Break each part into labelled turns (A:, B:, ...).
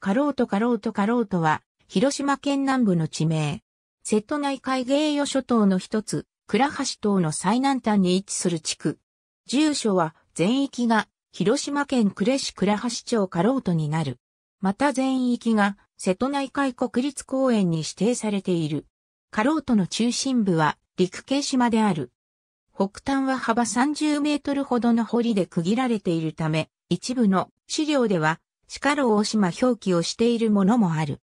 A: カロートカロートカロートは、広島県南部の地名。瀬戸内海芸予諸島の一つ、倉橋島の最南端に位置する地区。住所は、全域が、広島県呉市倉橋町カロートになる。また全域が、瀬戸内海国立公園に指定されている。カロートの中心部は、陸系島である。北端は幅30メートルほどの堀で区切られているため、一部の資料では鹿か大島表記をしているものもある。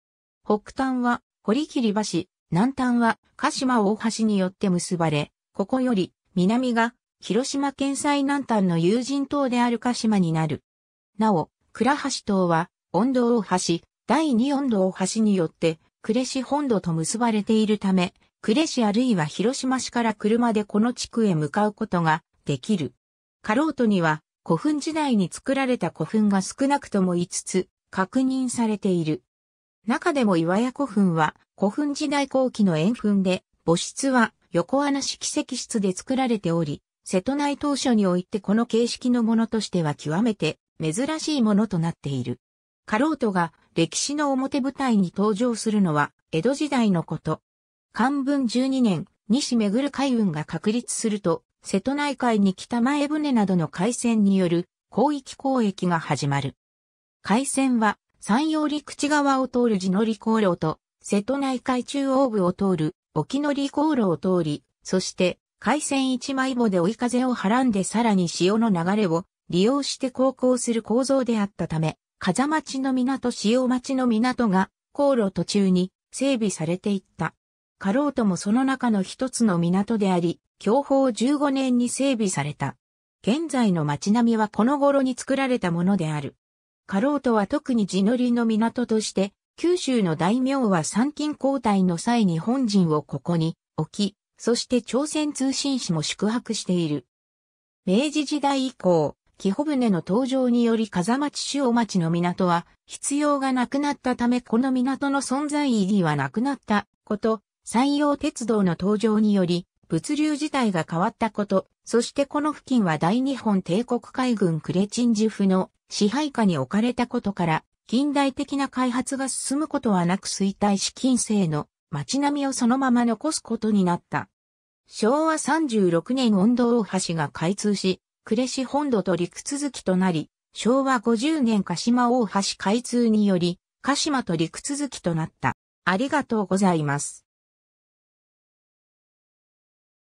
A: 北端は堀切橋、南端は鹿島大橋によって結ばれ、ここより南が広島県最南端の有人島である鹿島になる。なお、倉橋島は温度大橋、第二温度大橋によって呉市本土と結ばれているため、呉市あるいは広島市から車でこの地区へ向かうことができる。カロートには古墳時代に作られた古墳が少なくとも5つ確認されている。中でも岩屋古墳は古墳時代後期の円墳で、墓室は横穴式石室で作られており、瀬戸内当初においてこの形式のものとしては極めて珍しいものとなっている。カロートが歴史の表舞台に登場するのは江戸時代のこと。漢文12年、西巡る海運が確立すると、瀬戸内海に北前船などの海戦による広域交易が始まる。海戦は山陽陸地側を通る地乗り航路と瀬戸内海中央部を通る沖乗り航路を通り、そして海戦一枚棒で追い風をはらんでさらに潮の流れを利用して航行する構造であったため、風町の港潮町の港が航路途中に整備されていった。かろうともその中の一つの港であり、享保15年に整備された。現在の街並みはこの頃に作られたものである。かろうとは特に地乗りの港として、九州の大名は参勤交代の際に本人をここに置き、そして朝鮮通信使も宿泊している。明治時代以降、木穂船の登場により風町塩町の港は必要がなくなったためこの港の存在意義はなくなったこと、山陽鉄道の登場により、物流自体が変わったこと、そしてこの付近は大日本帝国海軍クレチンジフの支配下に置かれたことから、近代的な開発が進むことはなく衰退し近世の街並みをそのまま残すことになった。昭和36年温度大橋が開通し、呉市本土と陸続きとなり、昭和50年鹿島大橋開通により、鹿島と陸続きとなった。ありがとうございます。